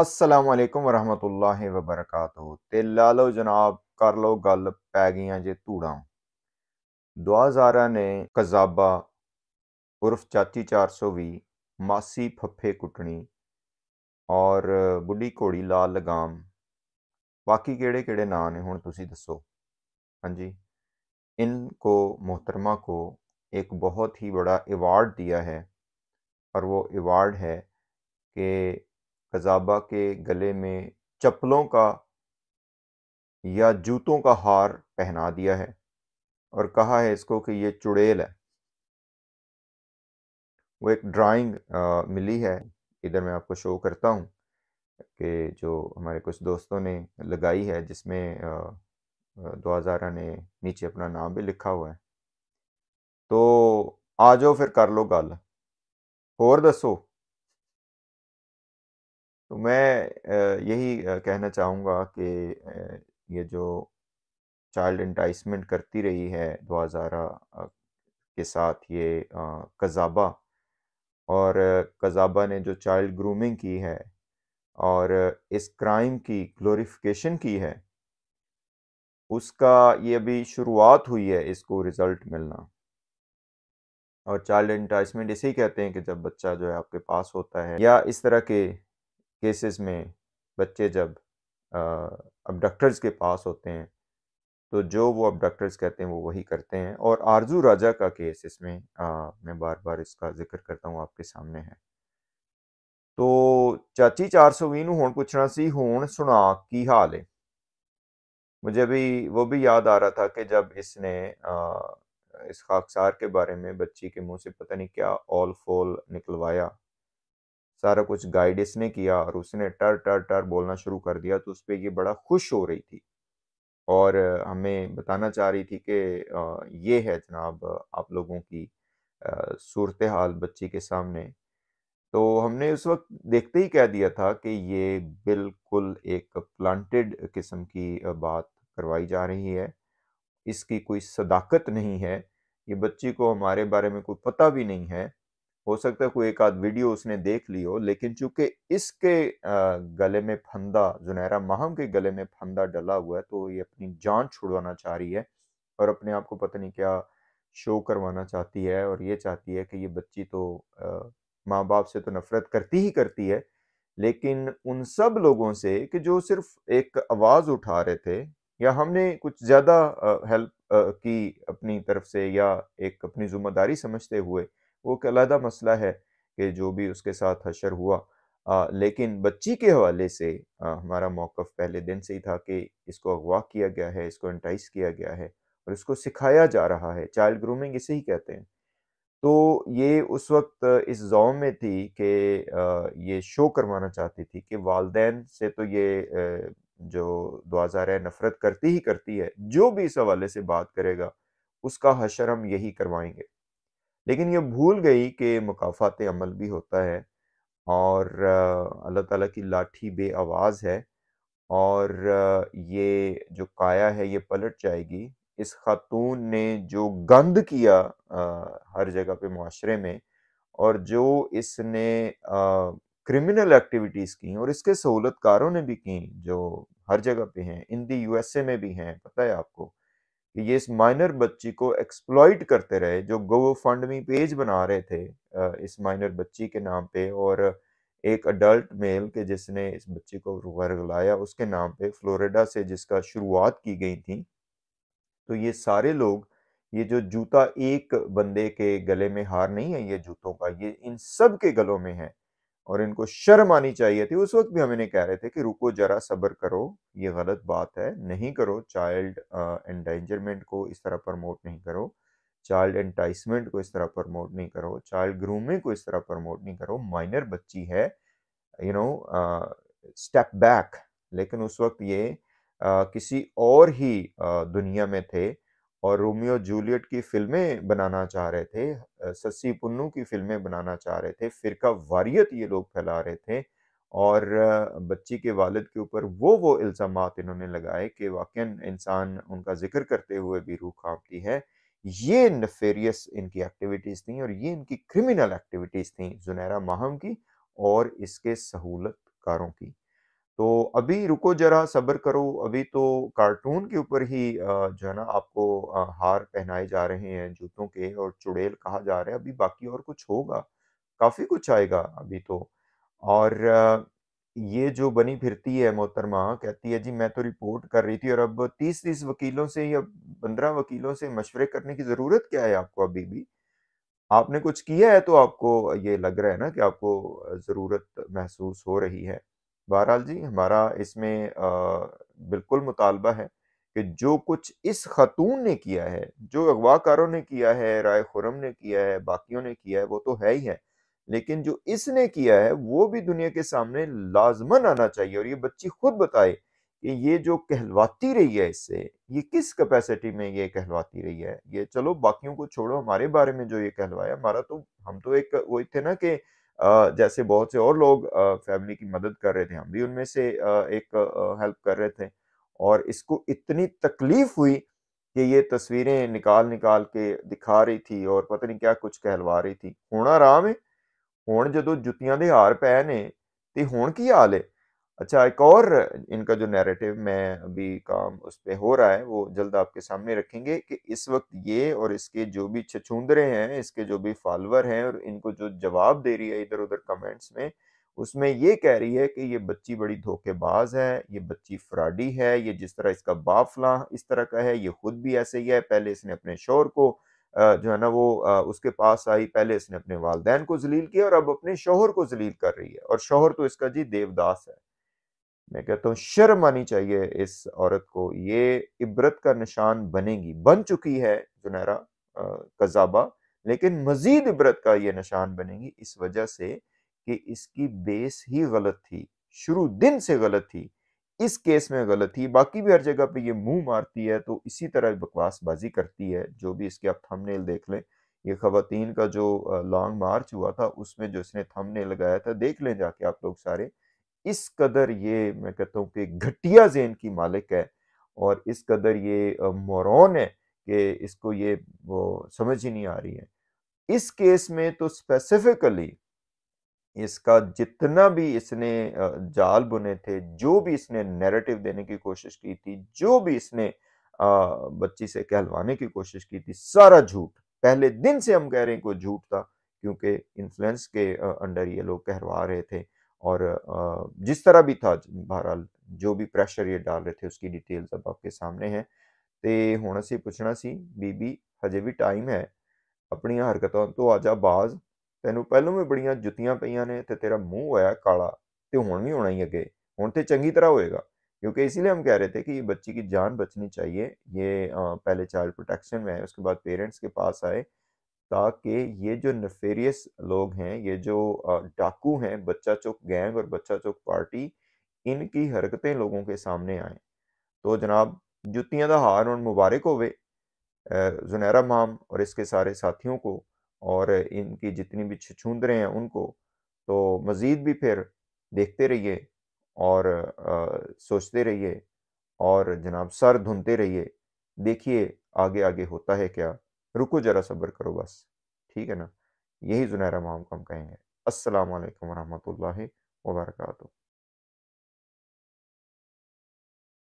ਅਲੈਕੁਮ ਵਰਹਮਤੁਲਲਾਹਿ ਵਬਰਕਾਤੁਹ ਤੇ ਲਾ ਲਓ ਜਨਾਬ ਕਰ ਲਓ ਗੱਲ ਪੈ ਗਈਆਂ ਜੇ ਧੂੜਾਂ ਦੁਆਜ਼ਾਰਾ ਨੇ ਕਜ਼ਾਬਾ ਉਰਫ ਚਾਤੀ 420 ਮਾਸੀ ਫੱਫੇ ਕੁੱਟਣੀ ਔਰ ਬੁੱਢੀ ਘੋੜੀ ਲਾਲ ਲਗਾਮ ਬਾਕੀ ਕਿਹੜੇ ਕਿਹੜੇ ਨਾਂ ਨੇ ਹੁਣ ਤੁਸੀਂ ਦੱਸੋ ਹਾਂਜੀ ਇਨ ਕੋ ਮੁਹਤਰਮਾ ਕੋ ਇੱਕ ਬਹੁਤ ਹੀ ਬੜਾ ਅਵਾਰਡ ਦਿਆ ਹੈ ਔਰ ਉਹ ਅਵਾਰਡ ਹੈ ਕਿ कजाबा के गले में चप्पलों का या जूतों का हार पहना दिया है और कहा है इसको कि ये चुड़ैल है वो एक ड्राइंग मिली है इधर मैं आपको शो करता हूँ कि जो हमारे कुछ दोस्तों ने लगाई है जिसमें हजारा ने नीचे अपना नाम भी लिखा हुआ है तो आ जाओ फिर कर लो गल होर दसो तो मैं यही कहना चाहूँगा कि ये जो चाइल्ड इंटाइसमेंट करती रही है दो हज़ार के साथ ये कज़ाबा और कज़ाबा ने जो चाइल्ड ग्रूमिंग की है और इस क्राइम की ग्लोरिफिकेशन की है उसका ये अभी शुरुआत हुई है इसको रिज़ल्ट मिलना और चाइल्ड इंटाइसमेंट इसे ही कहते हैं कि जब बच्चा जो है आपके पास होता है या इस तरह के केसेस में बच्चे जब अबडक्टर्स के पास होते हैं तो जो वो डॉक्टर्स कहते हैं वो वही करते हैं और आरजू राजा का केस इसमें आ, मैं बार बार इसका जिक्र करता हूँ आपके सामने है तो चाची चार सौ भी हूँ पूछना सी हूँ सुना की हाल है मुझे भी वो भी याद आ रहा था कि जब इसने आ, इस खाकसार के बारे में बच्ची के मुंह से पता नहीं क्या ऑल फोल निकलवाया सारा कुछ गाइड इसने किया और उसने टर टर टर बोलना शुरू कर दिया तो उस पर ये बड़ा खुश हो रही थी और हमें बताना चाह रही थी कि ये है जनाब आप लोगों की सूरत हाल बच्ची के सामने तो हमने उस वक्त देखते ही कह दिया था कि ये बिल्कुल एक प्लांटेड किस्म की बात करवाई जा रही है इसकी कोई सदाकत नहीं है ये बच्ची को हमारे बारे में कोई पता भी नहीं है हो सकता है कोई एक आध वीडियो उसने देख ली हो लेकिन चूंकि इसके गले में फंदा जुनैरा माहम के गले में फंदा डला हुआ है तो ये अपनी जान छुड़वाना चाह रही है और अपने आप को पता नहीं क्या शो करवाना चाहती है और ये चाहती है कि ये बच्ची तो माँ बाप से तो नफरत करती ही करती है लेकिन उन सब लोगों से कि जो सिर्फ एक आवाज़ उठा रहे थे या हमने कुछ ज़्यादा हेल्प की अपनी तरफ से या एक अपनी जिम्मेदारी समझते हुए वो एक अलहदा मसला है कि जो भी उसके साथ हशर हुआ आ, लेकिन बच्ची के हवाले से आ, हमारा मौक़ पहले दिन से ही था कि इसको अगवा किया गया है इसको एंटाइस किया गया है और इसको सिखाया जा रहा है चाइल्ड ग्रूमिंग इसे ही कहते हैं तो ये उस वक्त इस जौ में थी कि ये शो करवाना चाहती थी कि वालदेन से तो ये जो दुआजार है नफ़रत करती ही करती है जो भी इस हवाले से बात करेगा उसका हशर हम यही करवाएंगे लेकिन ये भूल गई कि मकाफ़ात अमल भी होता है और अल्लाह ताला की लाठी बे आवाज़ है और ये जो काया है ये पलट जाएगी इस खातून ने जो गंद किया हर जगह पे माशरे में और जो इसने क्रिमिनल एक्टिविटीज़ की और इसके सहूलतकारों ने भी की जो हर जगह पे हैं इन दी यूएसए में भी हैं पता है आपको कि ये इस माइनर बच्ची को एक्सप्लॉइट करते रहे जो गो फंड में पेज बना रहे थे इस माइनर बच्ची के नाम पे और एक अडल्ट मेल के जिसने इस बच्ची को वरगलाया उसके नाम पे फ्लोरिडा से जिसका शुरुआत की गई थी तो ये सारे लोग ये जो जूता एक बंदे के गले में हार नहीं है ये जूतों का ये इन सब के गलों में है और इनको शर्म आनी चाहिए थी उस वक्त भी हम इन्हें कह रहे थे कि रुको जरा सब्र करो ये गलत बात है नहीं करो चाइल्ड एंडेंजरमेंट को इस तरह प्रमोट नहीं करो चाइल्ड एंटाइसमेंट को इस तरह प्रमोट नहीं करो चाइल्ड ग्रूमिंग को इस तरह प्रमोट नहीं करो माइनर बच्ची है यू नो स्टेप बैक लेकिन उस वक्त ये uh, किसी और ही uh, दुनिया में थे और रोमियो जूलियट की फिल्में बनाना चाह रहे थे सस्सी पुन्नू की फिल्में बनाना चाह रहे थे फिरका वारियत ये लोग फैला रहे थे और बच्ची के वालद के ऊपर वो वो इल्ज़ाम इन्होंने लगाए कि वाक़ इंसान उनका जिक्र करते हुए भी रूह कांपती है ये नफेरियस इनकी एक्टिविटीज़ थी और ये इनकी क्रिमिनल एक्टिविटीज़ थी जुनैरा माहम की और इसके सहूलत कारों की तो अभी रुको जरा सब्र करो अभी तो कार्टून के ऊपर ही जो है ना आपको हार पहनाए जा रहे हैं जूतों के और चुड़ैल कहा जा रहा है अभी बाकी और कुछ होगा काफ़ी कुछ आएगा अभी तो और ये जो बनी फिरती है मोहतरमा कहती है जी मैं तो रिपोर्ट कर रही थी और अब तीस तीस वकीलों से या पंद्रह वकीलों से मशवरे करने की ज़रूरत क्या है आपको अभी भी आपने कुछ किया है तो आपको ये लग रहा है ना कि आपको ज़रूरत महसूस हो रही है बहरहाल जी हमारा इसमें बिल्कुल मुतालबा है कि जो कुछ इस खतून ने किया है जो अगवाकारों ने किया है राय खुरम ने किया है बाकियों ने किया है वो तो है ही है लेकिन जो इसने किया है वो भी दुनिया के सामने लाजमन आना चाहिए और ये बच्ची खुद बताए कि ये जो कहलवाती रही है इससे ये किस कैपेसिटी में ये कहलवाती रही है ये चलो बाकियों को छोड़ो हमारे बारे में जो ये कहलवाया हमारा तो हम तो एक वही थे ना कि जैसे बहुत से और लोग फैमिली की मदद कर रहे थे हम भी उनमें से एक हेल्प कर रहे थे और इसको इतनी तकलीफ हुई कि ये तस्वीरें निकाल निकाल के दिखा रही थी और पता नहीं क्या कुछ कहलवा रही थी होना आराम है हूं जो जुतियां दे हार पैने ते हूं ਹੁਣ हाल है अच्छा एक और इनका जो नैरेटिव में अभी काम उस पर हो रहा है वो जल्द आपके सामने रखेंगे कि इस वक्त ये और इसके जो भी छछूंदरे हैं इसके जो भी फॉलोअर हैं और इनको जो जवाब दे रही है इधर उधर कमेंट्स में उसमें ये कह रही है कि ये बच्ची बड़ी धोखेबाज है ये बच्ची फ्राडी है ये जिस तरह इसका बाफला इस तरह का है ये खुद भी ऐसे ही है पहले इसने अपने शोर को जो है ना वो उसके पास आई पहले इसने अपने वालदेन को जलील किया और अब अपने शोहर को जलील कर रही है और शोहर तो इसका जी देवदास है मैं कहता हूँ शर्म आनी चाहिए इस औरत को ये इबरत का निशान बनेगी बन चुकी है जुनैरा कजाबा लेकिन मजीद इबरत का ये निशान बनेगी इस वजह से कि इसकी बेस ही गलत थी शुरू दिन से गलत थी इस केस में गलत थी बाकी भी हर जगह पे ये मुंह मारती है तो इसी तरह बकवासबाजी करती है जो भी इसके आप थंबनेल देख लें ये ख़वातीन का जो लॉन्ग मार्च हुआ था उसमें जो इसने थंबनेल लगाया था देख लें जाके आप लोग सारे इस कदर ये मैं कहता हूँ कि घटिया जेन की मालिक है और इस कदर ये मोरन है कि इसको ये वो समझ ही नहीं आ रही है इस केस में तो स्पेसिफिकली इसका जितना भी इसने जाल बुने थे जो भी इसने नैरेटिव देने की कोशिश की थी जो भी इसने बच्ची से कहलवाने की कोशिश की थी सारा झूठ पहले दिन से हम कह रहे हैं कोई झूठ था क्योंकि इन्फ्लुएंस के अंडर ये लोग कहलवा रहे थे और जिस तरह भी था बहरहाल जो भी प्रेशर ये डाल रहे थे उसकी डिटेल्स अब आपके सामने है ਤੇ ਹੁਣ ਅਸੀਂ ਪੁੱਛਣਾ ਸੀ ਬੀਬੀ ਹਜੇ ਵੀ ਟਾਈਮ ਹੈ ਆਪਣੀਆਂ ਹਰਕਤਾਂ ਤੋਂ ਆਜਾ ਬਾਜ਼ ਤੈਨੂੰ ਪਹਿਲੋਂ ਵੀ ਬੜੀਆਂ ਜੁੱਤੀਆਂ ਪਈਆਂ ਨੇ ਤੇ ਤੇਰਾ ਮੂੰਹ ਹੋਇਆ ਕਾਲਾ ਤੇ ਹੁਣ ਵੀ ਹੋਣਾ ਹੀ ਅੱਗੇ ਹੁਣ ਤੇ ਚੰਗੀ ਤਰ੍ਹਾਂ ਹੋਏਗਾ क्योंकि इसीलिए हम कह रहे थे कि ये बच्ची की जान बचनी चाहिए ये पहले चाइल्ड प्रोटेक्शन में आए उसके बाद पेरेंट्स के पास आए ताकि ये जो नफेरियस लोग हैं ये जो डाकू हैं बच्चा चौक गैंग और बच्चा चौक पार्टी इनकी हरकतें लोगों के सामने आए तो जनाब जुतियाँ का हार और मुबारक होवे जुनैरा माम और इसके सारे साथियों को और इनकी जितनी भी छछूंदरे हैं उनको तो मज़ीद भी फिर देखते रहिए और आ, सोचते रहिए और जनाब सर धुनते रहिए देखिए आगे आगे होता है क्या रुको जरा सब्र करो बस ठीक है ना यही जुनैरा माम को हम कहेंगे असलकम वरहमल वबरकू